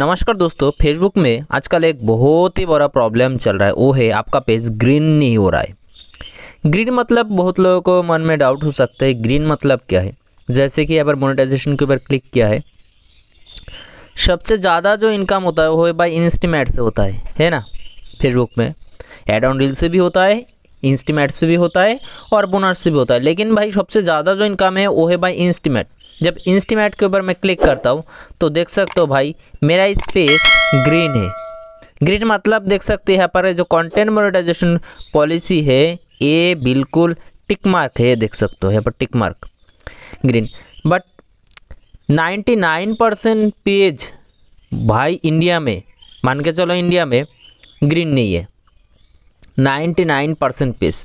नमस्कार दोस्तों फेसबुक में आजकल एक बहुत ही बड़ा प्रॉब्लम चल रहा है वो है आपका पेज ग्रीन नहीं हो रहा है ग्रीन मतलब बहुत लोगों को मन में डाउट हो सकता है ग्रीन मतलब क्या है जैसे कि अगर मोनेटाइजेशन के ऊपर क्लिक किया है सबसे ज़्यादा जो इनकम होता है वो है बाई इंस्टीमेट से होता है है ना फेसबुक में एड ऑन रील से भी होता है इंस्टीमेट से भी होता है और बोनर से भी होता है लेकिन भाई सबसे ज़्यादा जो इनकम है वो है बाई इंस्टीमेट जब इंस्टीमेट के ऊपर मैं क्लिक करता हूँ तो देख सकते हो भाई मेरा स्पेस ग्रीन है ग्रीन मतलब देख सकते हैं यहाँ पर जो कंटेंट मोनेटाइजेशन पॉलिसी है ये बिल्कुल टिक मार्क है देख सकते हो यहाँ पर tick mark green but 99 percent page भाई इंडिया में मान के चलो इंडिया में ग्रीन नहीं है 99 परसेंट पेज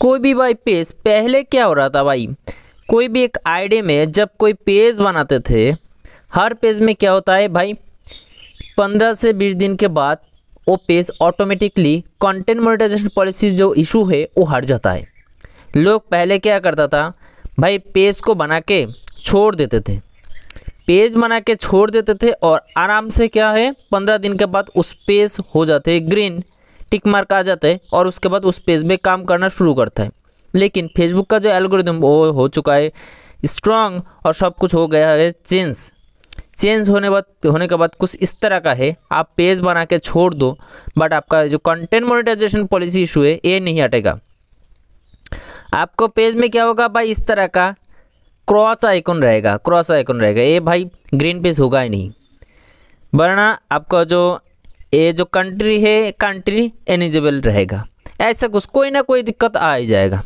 कोई भी भाई पेज पहले क्या हो रहा था भाई कोई भी एक आईडी में जब कोई पेज बनाते थे हर पेज में क्या होता है भाई पंद्रह से बीस दिन के बाद वो page automatically content monetization policy जो इशू है वो हट जाता है लोग पहले क्या करता था भाई पेज को बना के छोड़ देते थे पेज बना के छोड़ देते थे और आराम से क्या है पंद्रह दिन के बाद उस पेज हो जाते ग्रीन टिक मार्क आ जाते और उसके बाद उस पेज में काम करना शुरू करता है लेकिन फेसबुक का जो एल्गोरिदम वो हो चुका है स्ट्रांग और सब कुछ हो गया है चेंज चेंज होने बाद होने के बाद कुछ इस तरह का है आप पेज बना के छोड़ दो बट आपका जो कंटेंट मोनिटाइजेशन पॉलिसी इशू है ये नहीं हटेगा आपको पेज में क्या होगा भाई इस तरह का क्रॉस आइकन रहेगा क्रॉस आइकन रहेगा ये भाई ग्रीन पेज होगा ही नहीं वरना आपका जो ये जो कंट्री है कंट्री एनिजेबल रहेगा ऐसा कुछ कोई ना कोई दिक्कत आ ही जाएगा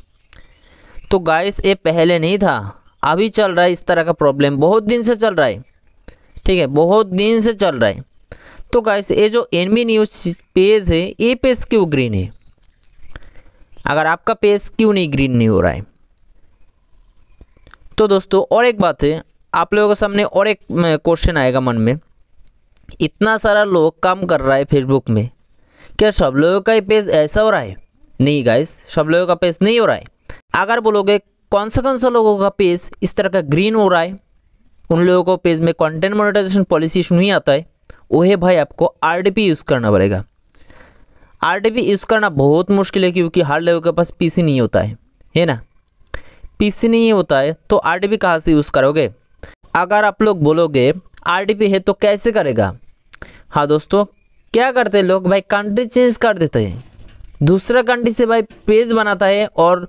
तो गाइस ये पहले नहीं था अभी चल रहा है इस तरह का प्रॉब्लम बहुत दिन से चल रहा है ठीक है बहुत दिन से चल रहा है तो गाइस ये जो एनमी न्यूज़ पेज है ये पेज क्यों ग्रीन है अगर आपका पेज क्यों नहीं ग्रीन नहीं हो रहा है तो दोस्तों और एक बात है आप लोगों के सामने और एक क्वेश्चन आएगा मन में इतना सारा लोग काम कर रहा है फेसबुक में क्या सब लोगों का ही पेज ऐसा हो रहा है नहीं गाइस सब लोगों का पेज नहीं हो रहा है अगर बोलोगे कौन सा कौन सा लोगों का पेज इस तरह का ग्रीन हो रहा है उन लोगों को पेज में कंटेंट मोनेटाइजेशन पॉलिसी इशू नहीं आता है वो है भाई आपको आर यूज़ करना पड़ेगा आर यूज़ करना बहुत मुश्किल है क्योंकि हर लोगों के पास पी नहीं होता है है ना पी नहीं होता है तो आर डी कहाँ से यूज़ करोगे अगर आप लोग बोलोगे आर है तो कैसे करेगा हाँ दोस्तों क्या करते हैं लोग भाई कंट्री चेंज कर देते हैं दूसरा कंट्री से भाई पेज बनाता है और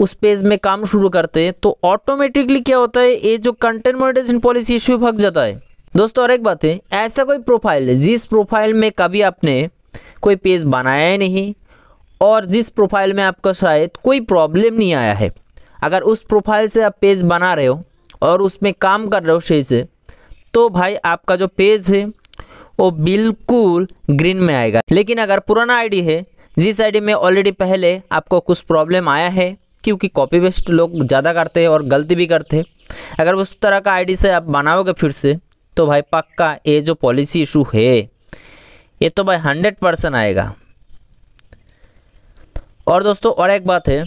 उस पेज में काम शुरू करते हैं तो ऑटोमेटिकली क्या होता है ये जो कंटेंट मोनिटाइजेशन पॉलिसी इश्यू भाग जाता है दोस्तों और एक बात है ऐसा कोई प्रोफाइल है जिस प्रोफाइल में कभी आपने कोई पेज बनाया ही नहीं और जिस प्रोफाइल में आपका शायद कोई प्रॉब्लम नहीं आया है अगर उस प्रोफाइल से आप पेज बना रहे हो और उसमें काम कर रहे हो सही से तो भाई आपका जो पेज है वो बिल्कुल ग्रीन में आएगा लेकिन अगर पुराना आईडी है जिस आईडी में ऑलरेडी पहले आपको कुछ प्रॉब्लम आया है क्योंकि कॉपी पेस्ट लोग ज़्यादा करते हैं और गलती भी करते हैं अगर उस तरह का आईडी से आप बनाओगे फिर से तो भाई पक्का ये जो पॉलिसी इशू है ये तो भाई हंड्रेड परसेंट आएगा और दोस्तों और एक बात है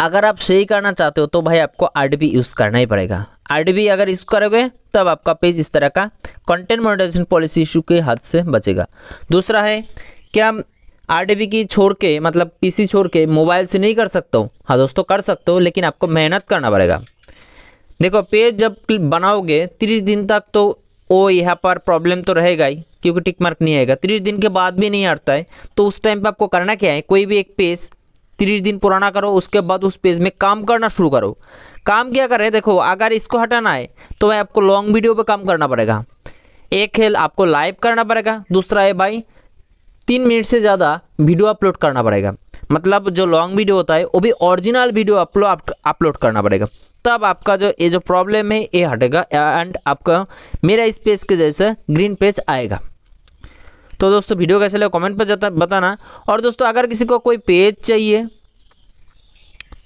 अगर आप सही करना चाहते हो तो भाई आपको आर यूज़ करना ही पड़ेगा आर अगर यूज़ करोगे तब आपका पेज इस तरह का कंटेंट मोनिटाइजेशन पॉलिसी इशू के हाथ से बचेगा दूसरा है क्या आर की छोड़ के मतलब पीसी छोड़ के मोबाइल से नहीं कर सकते हो हाँ दोस्तों कर सकते हो लेकिन आपको मेहनत करना पड़ेगा देखो पेज जब बनाओगे तीस दिन तक तो वो यहाँ पर प्रॉब्लम तो रहेगा ही क्योंकि टिक मार्क नहीं आएगा तीस दिन के बाद भी नहीं हटता है तो उस टाइम पर आपको करना क्या है कोई भी एक पेज तीस दिन पुराना करो उसके बाद उस पेज में काम करना शुरू करो काम क्या करें देखो अगर इसको हटाना है तो भाई आपको लॉन्ग वीडियो पर काम करना पड़ेगा एक खेल आपको लाइव करना पड़ेगा दूसरा है भाई तीन मिनट से ज़्यादा वीडियो अपलोड करना पड़ेगा मतलब जो लॉन्ग वीडियो होता है वो भी ओरिजिनल वीडियो अपलोड अपलोड करना पड़ेगा तब आपका जो ये जो प्रॉब्लम है ये हटेगा एंड आपका मेरा इस पेज के जैसे ग्रीन पेज आएगा तो दोस्तों वीडियो कैसे लगे कमेंट पर जाता बताना और दोस्तों अगर किसी को कोई पेज चाहिए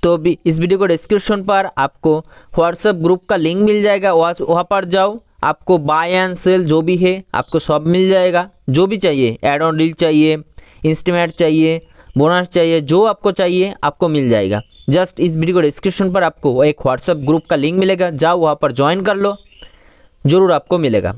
तो भी इस वीडियो को डिस्क्रिप्शन पर आपको व्हाट्सएप ग्रुप का लिंक मिल जाएगा वहाँ वहाँ पर जाओ आपको बाय एंड सेल जो भी है आपको सब मिल जाएगा जो भी चाहिए एड ऑन डील चाहिए इंस्टीमेट चाहिए बोनस चाहिए जो आपको चाहिए आपको मिल जाएगा जस्ट इस वीडियो को डिस्क्रिप्शन पर आपको एक व्हाट्सअप ग्रुप का लिंक मिलेगा जाओ वहाँ पर ज्वाइन कर लो ज़रूर आपको मिलेगा